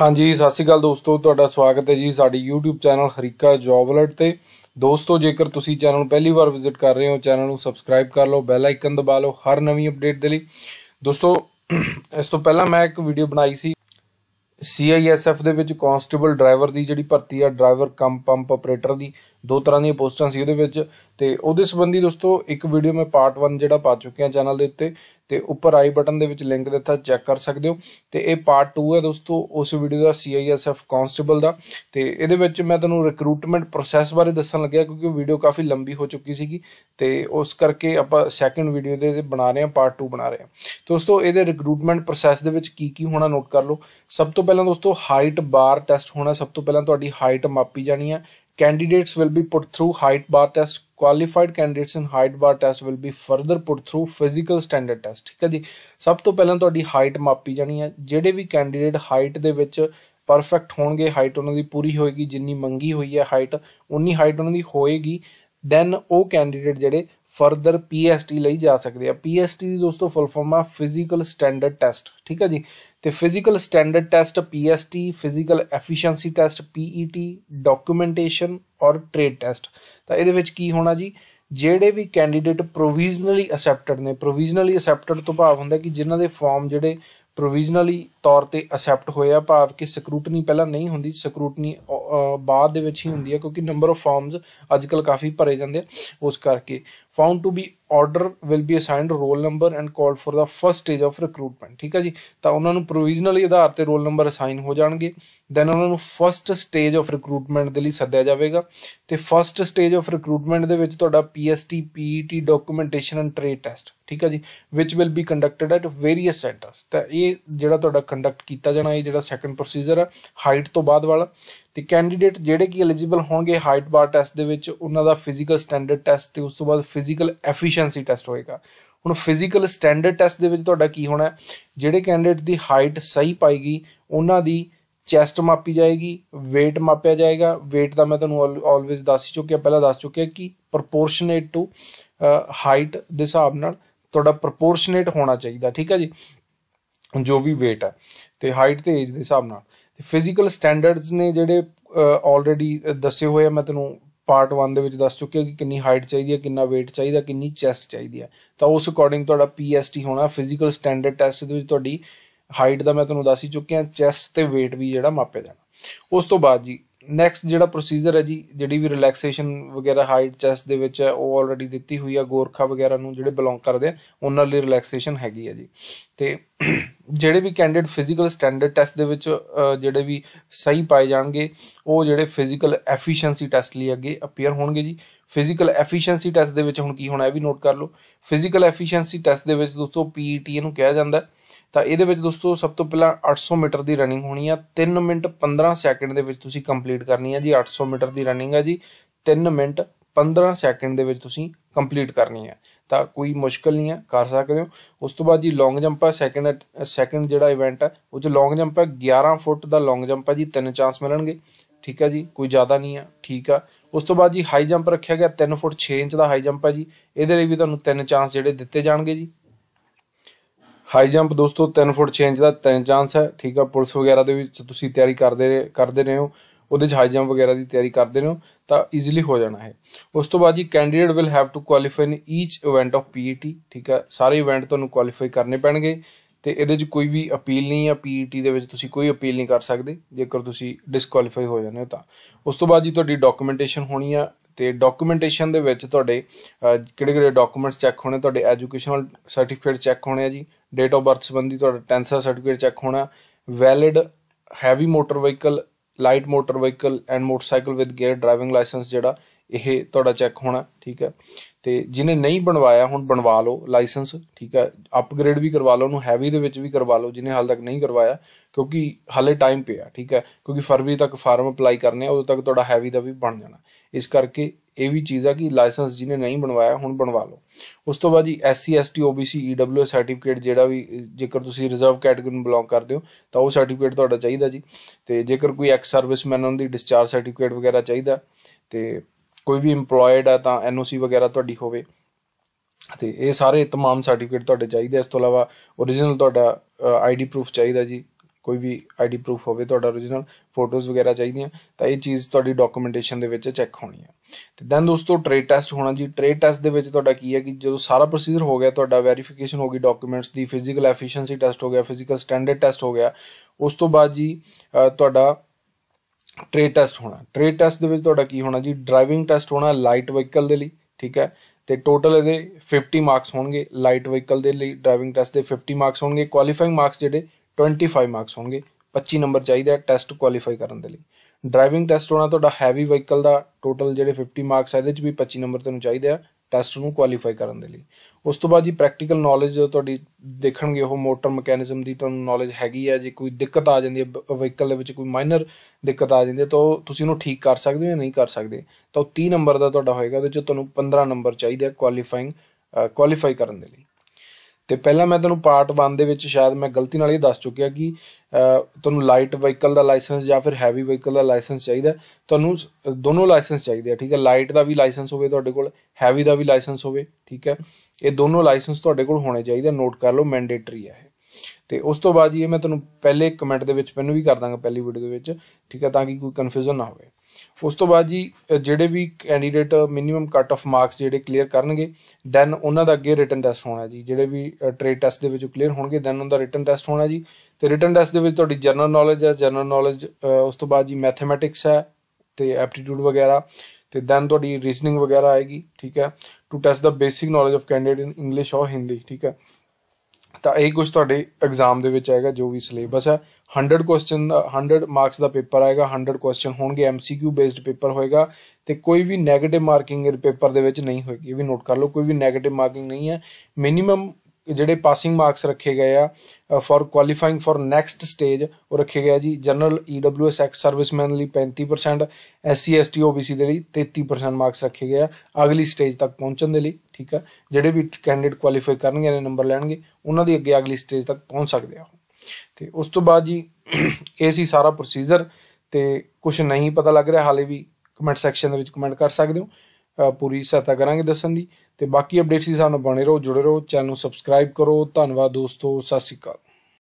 ਹਾਂਜੀ ਸਤਿ ਸ਼੍ਰੀ ਅਕਾਲ ਦੋਸਤੋ ਤੁਹਾਡਾ ਸਵਾਗਤ ਹੈ ਜੀ ਸਾਡੀ YouTube ਚੈਨਲ ਹਰੀਕਾ ਜੌਬ ਅਲਰਟ ਤੇ ਦੋਸਤੋ ਜੇਕਰ ਤੁਸੀਂ ਚੈਨਲ ਨੂੰ ਪਹਿਲੀ ਵਾਰ ਵਿਜ਼ਿਟ ਕਰ ਰਹੇ ਹੋ ਚੈਨਲ ਨੂੰ ਸਬਸਕ੍ਰਾਈਬ ਕਰ ਲਓ ਬੈਲ ਆਈਕਨ ਦਬਾ ਲਓ ਹਰ ਨਵੀਂ ਅਪਡੇਟ ਦੇ ਲਈ ਦੋਸਤੋ ਇਸ ਤੋਂ ਪਹਿਲਾਂ ਮੈਂ ਇੱਕ ਵੀਡੀਓ ਬਣਾਈ ਸੀ ਸੀਆਈਐਸਐਫ ਦੇ ਵਿੱਚ ਕਾਂਸਟੇਬਲ ਡਰਾਈਵਰ ਦੀ ਜਿਹੜੀ ਭਰਤੀ ਆ ਡਰਾਈਵਰ ਕਮ ਪੰਪ ਆਪਰੇਟਰ ਦੀ ਦੋ ਤਰ੍ਹਾਂ ਦੀਆਂ ਪੋਸਟਾਂ ਸੀ ਉਹਦੇ ਵਿੱਚ ਤੇ ਉਹਦੇ ਸੰਬੰਧੀ ਦੋਸਤੋ ਇੱਕ ਵੀਡੀਓ ਮੈਂ ਪਾਰਟ 1 ਜਿਹੜਾ ਪਾ ਚੁੱਕਿਆ ਚੈਨਲ ਦੇ ਉੱਤੇ ਤੇ ਉੱਪਰ ਆਈ ਬਟਨ ਦੇ ਵਿੱਚ ਲਿੰਕ ਦਿੱਤਾ ਚੈੱਕ ਕਰ ਸਕਦੇ ਹੋ ਤੇ ਇਹ ਪਾਰਟ 2 ਹੈ ਦੋਸਤੋ ਉਸ ਵੀਡੀਓ ਦਾ ਸੀਆਈਐਸਐਫ ਕਾਂਸਟੇਬਲ ਦਾ ਤੇ ਇਹਦੇ ਵਿੱਚ ਮੈਂ ਤੁਹਾਨੂੰ ਰਿਕਰੂਟਮੈਂਟ ਪ੍ਰੋਸੈਸ ਬਾਰੇ ਦੱਸਣ ਲੱਗਿਆ ਕਿਉਂਕਿ ਵੀਡੀਓ ਕਾਫੀ ਲੰਬੀ ਹੋ ਚੁੱਕੀ ਸੀਗੀ ਤੇ ਉਸ ਕਰਕੇ ਆਪਾਂ ਸੈਕੰਡ ਵੀਡੀਓ ਦੇ ਬਣਾ ਰਹੇ ਹਾਂ ਪਾਰਟ 2 ਬਣਾ ਰਹੇ ਹਾਂ ਦੋਸਤੋ ਇਹਦੇ ਰਿਕਰੂਟਮੈਂਟ ਪ੍ਰੋਸੈਸ ਦੇ ਵਿੱਚ ਕੀ ਕੀ ਹੋਣਾ ਨੋਟ ਕਰ ਲਓ ਸਭ ਤੋਂ ਪਹਿਲਾਂ ਦੋਸਤੋ ਹਾਈਟ ਬਾਰ ਟੈਸਟ ਹੋਣਾ ਸਭ ਤੋਂ ਪਹਿਲਾਂ ਤੁਹਾਡੀ ਹਾਈਟ ਮਾਪੀ ਜਾਣੀ ਹੈ candidates will be put through height bar test qualified candidates in height bar test will be further put through physical standard test ਠੀਕ ਹੈ ਜੀ ਸਭ ਤੋਂ ਪਹਿਲਾਂ ਤੁਹਾਡੀ ਹਾਈਟ ਮਾਪੀ ਜਾਣੀ ਹੈ ਜਿਹੜੇ ਵੀ ਕੈਂਡੀਡੇਟ ਹਾਈਟ ਦੇ ਵਿੱਚ ਪਰਫੈਕਟ ਹੋਣਗੇ ਹਾਈਟ ਉਹਨਾਂ ਦੀ ਪੂਰੀ ਹੋਏਗੀ ਜਿੰਨੀ ਮੰਗੀ ਹੋਈ ਹੈ ਹਾਈਟ ਉਨੀ ਹਾਈਟ ਉਹਨਾਂ ਦੀ ਹੋਏਗੀ ਦੈਨ ਉਹ ਕੈਂਡੀਡੇਟ ਜਿਹੜੇ ਫਰਦਰ ਪੀਐਸਟੀ ਲਈ ਜਾ ਸਕਦੇ ਆ ਪੀਐਸਟੀ ਦੀ ਦੋਸਤੋ ਫੁੱਲ ਫਾਰਮ ਆ ਫਿਜ਼ੀਕਲ ਸਟੈਂਡਰਡ ਟੈਸਟ ਠੀਕ ਹੈ ਜੀ ਤੇ physical standard test PST physical efficiency test PET documentation ਔਰ ਟ੍ਰੇਡ ਟੈਸਟ ਤਾਂ ਇਹਦੇ ਵਿੱਚ ਕੀ ਹੋਣਾ ਜੀ ਜਿਹੜੇ ਵੀ ਕੈਂਡੀਡੇਟ ਪ੍ਰੋਵੀਜ਼ਨਲੀ ਅਸੈਪਟਡ ਨੇ ਪ੍ਰੋਵੀਜ਼ਨਲੀ ਅਸੈਪਟਡ ਤੋਂ ਭਾਵ ਹੁੰਦਾ ਕਿ ਜਿਨ੍ਹਾਂ ਦੇ ਫਾਰਮ ਜਿਹੜੇ ਪ੍ਰੋਵੀਜ਼ਨਲੀ ਤੌਰ ਤੇ ਅਸੈਪਟ ਹੋਇਆ ਭਾਵ ਕਿ ਸਕ੍ਰੂਟਨੀ ਪਹਿਲਾਂ ਨਹੀਂ ਹੁੰਦੀ ਸਕ੍ਰੂਟਨੀ ਬਾਅਦ ਦੇ ਵਿੱਚ ਹੀ ਹੁੰਦੀ ਹੈ ਕਿਉਂਕਿ ਨੰਬਰ ਆਫ ਫਾਰਮਸ ਅੱਜਕੱਲ ਕਾਫੀ ਭਰੇ ਜਾਂਦੇ ਉਸ ਕਰਕੇ found to be order will be assigned roll number and called for the first stage of recruitment ਠੀਕ ਹੈ ਜੀ ਤਾਂ ਉਹਨਾਂ ਨੂੰ ਪ੍ਰੋਵੀਜ਼ਨਲੀ ਆਧਾਰ ਤੇ ਰੋਲ ਨੰਬਰ ਅਸਾਈਨ ਹੋ ਜਾਣਗੇ ਦੈਨ ਉਹਨਾਂ ਨੂੰ ਫਰਸਟ ਸਟੇਜ ਆਫ ਰਿਕਰੂਟਮੈਂਟ ਦੇ ਲਈ ਸੱਦਿਆ ਜਾਵੇਗਾ ਤੇ ਫਰਸਟ ਸਟੇਜ ਆਫ ਰਿਕਰੂਟਮੈਂਟ ਦੇ ਵਿੱਚ ਤੁਹਾਡਾ PST PET documentation and trade test ਠੀਕ ਹੈ ਜੀ which will be conducted at various centers ਤਾਂ ਇਹ ਜਿਹੜਾ ਤੁਹਾਡਾ ਕੰਡਕਟ ਕੀਤਾ ਜਾਣਾ ਇਹ ਜਿਹੜਾ ਸੈਕੰਡ ਪ੍ਰੋਸੀਜਰ ਹੈ ਹਾਈਟ ਤੋਂ ਬਾਅਦ ਵਾਲਾ ਤੇ ਕੈਂਡੀਡੇਟ ਜਿਹੜੇ ਕਿ ਐਲੀਜੀਬਲ ਹੋਣਗੇ ਹਾਈਟ ਬਾਰ ਟੈਸਟ ਦੇ ਵਿੱਚ ਉਹਨਾਂ ਦਾ ਫਿਜ਼ੀਕਲ ਸਟੈਂਡਰਡ ਟੈਸਟ ਤੇ ਉਸ ਤੋਂ ਬਾਅਦ ਫਿਜ਼ੀਕਲ ਐਫੀਸ਼ੀਐਂਸੀ ਟੈਸਟ ਹੋਏਗਾ ਹੁਣ ਫਿਜ਼ੀਕਲ ਸਟੈਂਡਰਡ ਟੈਸਟ ਦੇ ਵਿੱਚ ਤੁਹਾਡਾ ਕੀ ਹੋਣਾ ਜਿਹੜੇ ਕੈਂਡੀਡੇਟ ਦੀ ਹਾਈਟ ਸਹੀ ਪਾਏਗੀ ਉਹਨਾਂ ਦੀ ਚੈਸਟ ਮਾਪੀ ਜਾਏਗੀ weight ਮਾਪਿਆ ਜਾਏਗਾ weight ਦਾ ਮੈਂ ਤੁਹਾਨੂੰ ਆਲਵੇਸ ਦੱਸ ਚੁੱਕਿਆ ਪਹਿਲਾਂ ਦੱਸ ਚੁੱਕਿਆ ਕਿ ਪ੍ਰੋਪੋਰਸ਼ਨੇਟ ਟੂ ਹਾਈਟ ਦੇ ਹਿਸਾਬ ਨਾਲ ਤੁਹਾਡਾ ਪ੍ਰੋਪੋਰਸ਼ਨੇਟ ਹੋਣਾ ਚਾਹੀਦਾ ਠੀਕ ਹੈ ਜੀ ਜੋ ਵੀ weight ਹੈ ਤੇ ਹਾਈਟ ਤੇ ਏਜ ਦੇ ਹਿਸਾਬ ਨਾਲ ਤੇ ਫਿਜ਼ੀਕਲ ਸਟੈਂਡਰਡਸ ਨੇ ਜਿਹੜੇ ਆਲਰੇਡੀ ਦੱਸੇ ਹੋਏ ਆ ਮੈਂ ਤੈਨੂੰ ਪਾਰਟ 1 ਦੇ ਵਿੱਚ ਦੱਸ ਚੁੱਕਿਆ ਕਿ ਕਿੰਨੀ ਹਾਈਟ ਚਾਹੀਦੀ ਹੈ ਕਿੰਨਾ weight ਚਾਹੀਦਾ ਕਿੰਨੀ ਚੈਸਟ ਚਾਹੀਦੀ ਹੈ ਤਾਂ ਉਸ ਅਕੋਰਡਿੰਗ ਤੁਹਾਡਾ PST ਹੋਣਾ ਫਿਜ਼ੀਕਲ ਸਟੈਂਡਰਡ ਟੈਸਟ ਦੇ ਵਿੱਚ ਤੁਹਾਡੀ ਹਾਈਟ ਦਾ ਮੈਂ ਤੁਹਾਨੂੰ ਦੱਸ ਹੀ ਚੁੱਕਿਆ ਚੈਸਟ ਤੇ weight ਵੀ ਜਿਹੜਾ ਮਾਪਿਆ ਜਾਣਾ ਉਸ ਤੋਂ ਬਾਅਦ ਜੀ ਨੈਕਸਟ ਜਿਹੜਾ ਪ੍ਰੋਸੀਜਰ ਹੈ ਜੀ ਜਿਹੜੀ ਵੀ ਰਿਲੈਕਸੇਸ਼ਨ ਵਗੈਰਾ ਹਾਈਟ ਚੈਸਟ ਦੇ ਵਿੱਚ ਹੈ ਉਹ ਆਲਰੇਡੀ ਦਿੱਤੀ ਹੋਈ ਹੈ ਗੋਰਖਾ ਵਗੈਰਾ ਨੂੰ ਜਿਹੜੇ ਬਿਲੋਂਗ ਕਰਦੇ ਆ ਉਹਨਾਂ ਲਈ ਰਿਲੈਕਸੇਸ਼ਨ ਹੈਗੀ ਹੈ ਜੀ ਤੇ ਜਿਹੜੇ ਵੀ ਕੈਂਡੀਡੇਟ ਫਿਜ਼ੀਕਲ ਸਟੈਂਡਰਡ ਟੈਸਟ ਦੇ ਵਿੱਚ ਜਿਹੜੇ ਵੀ ਸਹੀ ਪਾਏ ਜਾਣਗੇ ਉਹ ਜਿਹੜੇ ਫਿਜ਼ੀਕਲ ਐਫੀਸ਼ੀਐਂਸੀ ਟੈਸਟ ਲਈ ਅੱਗੇ ਅਪੀਅਰ ਹੋਣਗੇ ਜੀ ਫਿਜ਼ੀਕਲ ਐਫੀਸ਼ੀਐਂਸੀ ਟੈਸਟ ਦੇ ਵਿੱਚ ਹੁਣ ਕੀ ਹੋਣਾ ਇਹ ਵੀ ਨੋਟ ਕਰ ਲਓ ਫਿਜ਼ੀਕਲ ਐਫੀਸ਼ੀਐਂਸੀ ਟੈਸਟ ਦੇ ਵਿੱਚ ਦੋਸਤੋ ਪੀਈਟੀ ਇਹਨੂੰ ਕਿਹਾ ਜਾਂਦਾ ਹੈ ਤਾਂ ਇਹਦੇ ਵਿੱਚ ਦੋਸਤੋ ਸਭ ਤੋਂ ਪਹਿਲਾਂ 800 ਮੀਟਰ ਦੀ ਰਨਿੰਗ ਹੋਣੀ ਆ 3 ਮਿੰਟ 15 ਸੈਕਿੰਡ ਦੇ ਵਿੱਚ ਤੁਸੀਂ ਕੰਪਲੀਟ ਕਰਨੀ ਆ ਜੀ 800 ਮੀਟਰ ਦੀ ਰਨਿੰਗ ਆ ਜੀ 3 ਮਿੰਟ 15 ਸੈਕਿੰਡ ਦੇ ਵਿੱਚ ਤੁਸੀਂ ਕੰਪਲੀਟ ਕਰਨੀ ਹੈ ਤਾਂ ਕੋਈ ਮੁਸ਼ਕਲ ਨਹੀਂ ਹੈ ਕਰ ਸਕਦੇ ਹੋ ਉਸ ਤੋਂ ਬਾਅਦ ਜੀ ਲੌਂਗ ਜੰਪ ਹੈ ਸੈਕਿੰਡ ਸੈਕਿੰਡ ਜਿਹੜਾ ਇਵੈਂਟ ਹੈ ਉਹ ਚ ਲੌਂਗ ਜੰਪ ਹੈ 11 ਫੁੱਟ ਦਾ ਲੌਂਗ ਜੰਪ ਹੈ ਜੀ ਤਿੰਨ ਚਾਂਸ ਮਿਲਣਗੇ ਠੀਕ ਹੈ ਜੀ ਕੋਈ ਜ਼ਿਆਦਾ ਨਹੀਂ ਹੈ ਠੀਕ ਆ ਉਸ ਤੋਂ ਬਾਅਦ ਜੀ ਹਾਈ ਜੰਪ ਰੱਖਿਆ ਗਿਆ 3 ਫੁੱਟ 6 ਇੰਚ ਦਾ ਹਾਈ ਜੰਪ ਹੈ ਜੀ ਇਹਦੇ ਲਈ ਵੀ ਤੁਹਾਨੂੰ ਤਿੰਨ ਚਾਂਸ ਜਿਹੜੇ ਦਿੱਤੇ ਜਾਣਗੇ ਜੀ ਹਾਈ ਜੰਪ ਦੋਸਤੋ 3 ਫੁੱਟ 6 ਇੰਚ ਦਾ 3 ਚਾਂਸ ਹੈ ਠੀਕ ਆ ਪੁਲਿਸ ਵਗੈਰਾ ਦੇ ਵਿੱਚ ਤੁਸੀਂ ਤਿਆਰੀ ਕਰਦੇ ਕਰਦੇ ਰਹੇ ਹੋ ਉਹਦੇ ਚ ਹਾਈ ਜੰਪ ਵਗੈਰਾ ਦੀ ਤਿਆਰੀ ਕਰਦੇ ਨੇ ਤਾਂ ਈਜ਼ੀਲੀ ਹੋ ਜਾਣਾ ਹੈ ਉਸ ਤੋਂ ਬਾਅਦ ਜੀ candidate will have to qualify in each event of PET ਠੀਕ ਹੈ ਸਾਰੇ ਇਵੈਂਟ ਤੁਹਾਨੂੰ ਕੁਆਲੀਫਾਈ ਕਰਨੇ ਪੈਣਗੇ ਤੇ ਇਹਦੇ ਚ ਕੋਈ ਵੀ ਅਪੀਲ ਨਹੀਂ ਹੈ ਪੀਈਟੀ ਦੇ ਵਿੱਚ ਤੁਸੀਂ ਕੋਈ ਅਪੀਲ ਨਹੀਂ ਕਰ ਸਕਦੇ ਜੇਕਰ ਤੁਸੀਂ ਡਿਸਕੁਆਲੀਫਾਈ ਹੋ ਜਾਂਦੇ ਹੋ ਤਾਂ ਉਸ ਤੋਂ ਬਾਅਦ ਜੀ ਤੁਹਾਡੀ ਡਾਕੂਮੈਂਟੇਸ਼ਨ ਹੋਣੀ ਆ ਤੇ ਡਾਕੂਮੈਂਟੇਸ਼ਨ ਦੇ ਵਿੱਚ ਤੁਹਾਡੇ ਕਿਹੜੇ ਕਿਹੜੇ ਡਾਕੂਮੈਂਟਸ ਚੈੱਕ ਹੋਣੇ ਤੁਹਾਡੇ ਐਜੂਕੇਸ਼ਨਲ ਸਰਟੀਫਿਕੇਟ ਚੈੱਕ ਹੋਣੇ ਆ ਜੀ ਡੇਟ ਆਫ ਬਰਥ ਸੰਬੰਧੀ ਤੁਹਾਡਾ ਟੈਂਸਰ ਸਰਟੀਫਿਕੇਟ ਚੈੱਕ ਹੋਣਾ valid heavy motor vehicle light motor vehicle and motorcycle with gear driving licence ਜਿਹੜਾ ਇਹ ਤੁਹਾਡਾ ਚੈੱਕ ਹੋਣਾ ਠੀਕ ਹੈ ਤੇ ਜਿਨੇ ਨਹੀਂ ਬਣਵਾਇਆ ਹੁਣ ਬਣਵਾ ਲਓ ਲਾਇਸੈਂਸ ਠੀਕ ਹੈ ਅਪਗ੍ਰੇਡ ਵੀ ਕਰਵਾ ਲਓ ਉਹਨੂੰ ਹੈਵੀ ਦੇ ਵਿੱਚ ਵੀ ਕਰਵਾ ਲਓ ਜਿਨੇ ਹਾਲ ਤੱਕ ਨਹੀਂ ਕਰਵਾਇਆ ਕਿਉਂਕਿ ਹਾਲੇ ਟਾਈਮ ਪਿਆ ਠੀਕ ਹੈ ਕਿਉਂਕਿ ਫਰਵਰੀ ਤੱਕ ਫਾਰਮ ਅਪਲਾਈ ਕਰਨੇ ਆ ਉਦੋਂ ਤੱਕ ਤੁਹਾਡਾ ਹੈਵੀ ਦਾ ਵੀ ਬਣ ਜਾਣਾ ਇਸ ਕਰਕੇ ਇਹ ਵੀ ਚੀਜ਼ ਆ ਕਿ ਲਾਇਸੈਂਸ ਜਿਹਨੇ ਨਹੀਂ ਬਣਵਾਇਆ ਹੁਣ ਬਣਵਾ ਲਓ ਉਸ ਤੋਂ ਬਾਅਦ ਜੀ SC ST OBC EW certificate ਜਿਹੜਾ ਵੀ ਜੇਕਰ ਤੁਸੀਂ ਰਿਜ਼ਰਵ ਕੈਟਾਗਰੀ ਨੂੰ ਬਿਲੋਂਗ ਕਰਦੇ ਹੋ ਤਾਂ ਉਹ ਸਰਟੀਫਿਕੇਟ ਤੁਹਾਡਾ ਚਾਹੀਦਾ ਜੀ ਤੇ ਜੇਕਰ ਕੋਈ ਐਕਸ ਸਰਵਿਸਮੈਨ ਉਹਨਾਂ ਦੀ ਡਿਸਚਾਰਜ ਸਰਟੀਫਿਕੇਟ ਵਗੈਰਾ ਚਾਹੀਦਾ ਤੇ ਕੋਈ ਵੀ EMPLOYED ਆ ਤਾਂ NOC ਵਗੈਰਾ ਤੁਹਾਡੀ ਹੋਵੇ ਤੇ ਇਹ ਸਾਰੇ तमाम ਸਰਟੀਫਿਕੇਟ ਤੁਹਾਡੇ ਚਾਹੀਦੇ ਇਸ ਤੋਂ ਇਲਾਵਾ origignal ਤੁਹਾਡਾ ਆਈਡੀ ਪ੍ਰੂਫ ਚਾਹੀਦਾ ਜੀ ਕੋਈ ਵੀ ਆਈਡੀ ਪ੍ਰੂਫ ਹੋਵੇ ਤੁਹਾਡਾ origignal ਫੋਟੋਜ਼ ਵਗੈਰਾ ਚਾਹੀਦੀਆਂ ਤਾਂ ਇਹ ਚੀਜ਼ ਤੁਹਾਡੀ ਡਾਕੂਮੈਂਟੇਸ਼ਨ ਦੇ ਵਿੱਚ ਚੈੱਕ ਹੋਣੀ ਹੈ ਤੇ ਦੈਨ ਦੋਸਤੋ ਟ੍ਰੇਡ ਟੈਸਟ ਹੋਣਾ ਜੀ ਟ੍ਰੇਡ ਟੈਸਟ ਦੇ ਵਿੱਚ ਤੁਹਾਡਾ ਕੀ ਹੈ ਕਿ ਜਦੋਂ ਸਾਰਾ ਪ੍ਰੋਸੀਜਰ ਹੋ ਗਿਆ ਤੁਹਾਡਾ ਵੈਰੀਫਿਕੇਸ਼ਨ ਹੋ ਗਈ ਡਾਕੂਮੈਂਟਸ ਦੀ ਫਿਜ਼ੀਕਲ ਐਫੀਸ਼ੀਐਂਸੀ ਟੈਸਟ ਹੋ ਗਿਆ ਫਿਜ਼ੀਕਲ ਸਟੈਂਡਰਡ ਟੈਸਟ ਹੋ ਗਿਆ ਉਸ ਤੋਂ ਬਾਅਦ ਜੀ ਤੁਹਾਡਾ ਟ੍ਰੇਡ ਟੈਸਟ ਹੋਣਾ ਟ੍ਰੇਡ ਟੈਸਟ ਦੇ ਵਿੱਚ ਤੁਹਾਡਾ ਕੀ ਹੋਣਾ ਜੀ ਡਰਾਈਵਿੰਗ ਟੈਸਟ ਹੋਣਾ ਲਾਈਟ ਵਹੀਕਲ ਦੇ ਲਈ ਠੀਕ ਹੈ ਤੇ ਟੋਟਲ ਇਹਦੇ 50 ਮਾਰਕਸ ਹੋਣਗੇ ਲਾਈਟ ਵਹੀਕਲ ਦੇ ਲਈ ਡਰਾਈਵਿੰਗ ਟੈਸਟ ਦੇ 50 ਮਾਰਕਸ ਹੋਣਗੇ ਕੁਆਲੀਫਾਈਂਗ ਮਾਰਕਸ ਜਿਹੜੇ 25 ਮਾਰਕਸ ਹੋਣਗੇ 25 ਨੰਬਰ ਚਾਹੀਦਾ ਟੈਸਟ ਕੁਆਲੀਫਾਈ ਕਰਨ ਦੇ ਲਈ ਡਰਾਈਵਿੰਗ ਟੈਸਟ ਹੋਣਾ ਤੁਹਾਡਾ ਹੈਵੀ ਵਹੀਕਲ ਦਾ ਟੋਟਲ ਜਿਹੜੇ 50 ਮਾਰਕਸ ਆ ਇਹਦੇ ਚ ਵੀ 25 ਨੰਬਰ ਤੁਹਾਨੂੰ ਚਾਹੀਦੇ ਆ ਟੈਸਟ ਨੂੰ ਕੁਆਲੀਫਾਈ ਕਰਨ ਦੇ ਲਈ ਉਸ ਤੋਂ ਬਾਅਦ ਜੀ ਪ੍ਰੈਕਟੀਕਲ ਨੌਲੇਜ ਜੋ ਤੁਹਾਡੀ ਦੇਖਣਗੇ ਉਹ ਮੋਟਰ ਮਕੈਨਿਜ਼ਮ ਦੀ ਤੁਹਾਨੂੰ ਨੌਲੇਜ ਹੈਗੀ ਆ ਜੇ ਕੋਈ ਦਿੱਕਤ ਆ ਜਾਂਦੀ ਹੈ ਵਹੀਕਲ ਦੇ ਵਿੱਚ ਕੋਈ ਮਾਈਨਰ ਦਿੱਕਤ ਆ ਜਾਂਦੀ ਹੈ ਤਾਂ ਤੁਸੀਂ ਉਹਨੂੰ ਠੀਕ ਕਰ ਸਕਦੇ ਹੋ ਜਾਂ ਨਹੀਂ ਕਰ ਸਕਦੇ ਤਾਂ 30 ਨੰਬਰ ਦਾ ਤੁਹਾਡਾ ਹੋਏਗਾ ਉਹਦੇ ਚ ਤੁਹਾਨੂੰ 15 ਨੰਬਰ ਚਾਹੀਦੇ ਆ ਕੁਆਲੀਫਾਈਂਗ ਕੁਆਲੀਫਾਈ ਕਰਨ ਦੇ ਲਈ ਤੇ ਪਹਿਲਾਂ ਮੈਂ ਤੁਹਾਨੂੰ ਪਾਰਟ 1 ਦੇ ਵਿੱਚ ਸ਼ਾਇਦ ਮੈਂ ਗਲਤੀ ਨਾਲ ਇਹ ਦੱਸ ਚੁੱਕਿਆ ਕਿ ਤੁਹਾਨੂੰ ਲਾਈਟ ਵਹੀਕਲ ਦਾ ਲਾਇਸੈਂਸ ਜਾਂ ਫਿਰ ਹੈਵੀ ਵਹੀਕਲ ਦਾ ਲਾਇਸੈਂਸ ਚਾਹੀਦਾ ਤੁਹਾਨੂੰ ਦੋਨੋਂ ਲਾਇਸੈਂਸ ਚਾਹੀਦੇ ਆ ਠੀਕ ਹੈ ਲਾਈਟ ਦਾ ਵੀ ਲਾਇਸੈਂਸ ਹੋਵੇ ਤੁਹਾਡੇ ਕੋਲ ਹੈਵੀ ਦਾ ਵੀ ਲਾਇਸੈਂਸ ਹੋਵੇ ਠੀਕ ਹੈ ਇਹ ਦੋਨੋਂ ਲਾਇਸੈਂਸ ਤੁਹਾਡੇ ਕੋਲ ਹੋਣੇ ਚਾਹੀਦੇ ਨੋਟ ਕਰ ਲਓ ਮੈਂਡੇਟਰੀ ਹੈ ਇਹ ਤੇ ਉਸ ਤੋਂ ਬਾਅਦ ਜੀ ਇਹ ਮੈਂ ਤੁਹਾਨੂੰ ਪਹਿਲੇ ਕਮੈਂਟ ਦੇ ਵਿੱਚ ਮੈਨੂੰ ਵੀ ਕਰ ਦਾਂਗਾ ਪਹਿਲੀ ਵੀਡੀਓ ਦੇ ਵਿੱਚ ਠੀਕ ਹੈ ਤਾਂ ਕਿ ਕੋਈ ਕਨਫਿਊਜ਼ਨ ਨਾ ਹੋਵੇ ਉਸ ਤੋਂ ਬਾਅਦ ਜੀ ਜਿਹੜੇ ਵੀ candidate minimum cut off marks ਜਿਹੜੇ ਕਲੀਅਰ ਕਰਨਗੇ ਦੈਨ ਉਹਨਾਂ ਦਾ ਅੱਗੇ ਰਿਟਨ ਟੈਸਟ ਹੋਣਾ ਜੀ ਜਿਹੜੇ ਵੀ ਟ੍ਰੇਡ ਟੈਸਟ ਦੇ ਵਿੱਚ ਕਲੀਅਰ ਹੋਣਗੇ ਦੈਨ ਉਹਨਾਂ ਦਾ ਰਿਟਨ ਟੈਸਟ ਹੋਣਾ ਜੀ ਤੇ ਰਿਟਨ ਟੈਸਟ ਦੇ ਵਿੱਚ ਤੁਹਾਡੀ ਜਨਰਲ ਨੌਲੇਜ ਹੈ ਜਨਰਲ ਨੌਲੇਜ ਉਸ ਤੋਂ ਬਾਅਦ ਜੀ ਮੈਥਮੈਟਿਕਸ ਹੈ ਤੇ ਐਪਟੀਟਿਊਡ ਵਗੈਰਾ ਤੇ ਦੈਨ ਤੁਹਾਡੀ ਰੀਜ਼ਨਿੰਗ ਵਗੈਰਾ ਆਏਗੀ ਠੀਕ ਹੈ ਟੂ ਟੈਸਟ ਦਾ basic knowledge of candidate in English ਔਰ ਹਿੰਦੀ ਠੀਕ ਹੈ ਤਾਂ ਇਹ ਕੁਝ ਤੁਹਾਡੇ ਐਗਜ਼ਾਮ ਦੇ ਵਿੱਚ ਆਏਗਾ ਜੋ ਵੀ ਸਿਲੇਬਸ ਹੈ 100 ਕੁਐਸਚਨ ਦਾ 100 ਮਾਰਕਸ ਦਾ ਪੇਪਰ ਆਏਗਾ 100 ਕੁਐਸਚਨ ਹੋਣਗੇ ਐਮਸੀਕਿਊ ਬੇਸਡ ਪੇਪਰ ਹੋਏਗਾ ਤੇ ਕੋਈ ਵੀ 네ਗੇਟਿਵ ਮਾਰਕਿੰਗ ਇਹ ਪੇਪਰ ਦੇ ਵਿੱਚ ਨਹੀਂ ਹੋਏਗੀ ਇਹ ਵੀ ਨੋਟ ਕਰ ਲਓ ਕੋਈ ਵੀ 네ਗੇਟਿਵ ਮਾਰਕਿੰਗ ਨਹੀਂ ਹੈ ਮਿਨੀਮਮ ਜਿਹੜੇ ਪਾਸਿੰਗ ਮਾਰਕਸ ਰੱਖੇ ਗਏ ਆ for qualifying for next stage ਉਹ ਰੱਖੇ ਗਏ ਆ ਜੀ ਜਨਰਲ ਈਡਬਲਯੂਐਸ ਐਕਸ ਸਰਵਿਸਮੈਨ ਲਈ 35% ਐਸਸੀ ਐਸਟੀ ਓਬੀਸੀ ਦੇ ਲਈ 33% ਮਾਰਕਸ ਰੱਖੇ ਗਏ ਆ ਅਗਲੀ ਸਟੇਜ ਤੱਕ ਪਹੁੰਚਣ ਦੇ ਲਈ ਠੀਕ ਆ ਜਿਹੜੇ ਵੀ ਕੈਂਡੀਡੇਟ ਕੁਆਲੀਫਾਈ ਕਰਨਗੇ ਨੇ ਨੰਬਰ ਲੈਣਗੇ ਉਹਨਾਂ ਦੀ ਅੱਗੇ ਅਗਲੀ ਸਟੇਜ ਤੱਕ ਪਹੁੰਚ ਸਕਦੇ ਆ ਤੇ ਉਸ ਤੋਂ ਬਾਅਦ ਜੀ ਇਹ ਸੀ ਸਾਰਾ ਪ੍ਰੋਸੀਜਰ ਤੇ ਕੁਝ ਨਹੀਂ ਪਤਾ ਲੱਗ ਰਿਹਾ ਹਾਲੇ ਵੀ ਕਮੈਂਟ ਸੈਕਸ਼ਨ ਦੇ ਵਿੱਚ ਕਮੈਂਟ ਕਰ ਸਕਦੇ ਹੋ ਪੂਰੀ ਸਹਾਇਤਾ ਕਰਾਂਗੇ ਦੱਸਣ ਦੀ ਤੇ ਬਾਕੀ ਅਪਡੇਟਸ ਵੀ ਸਾਨੂੰ ਬਣੇ ਰਹੋ ਜੁੜੇ ਰਹੋ ਚੈਨਲ ਨੂੰ ਸਬਸਕ੍ਰਾਈਬ ਕਰੋ ਧੰਨਵਾਦ ਦੋਸਤੋ ਸਤਿ ਸ਼੍ਰੀ ਅਕਾਲ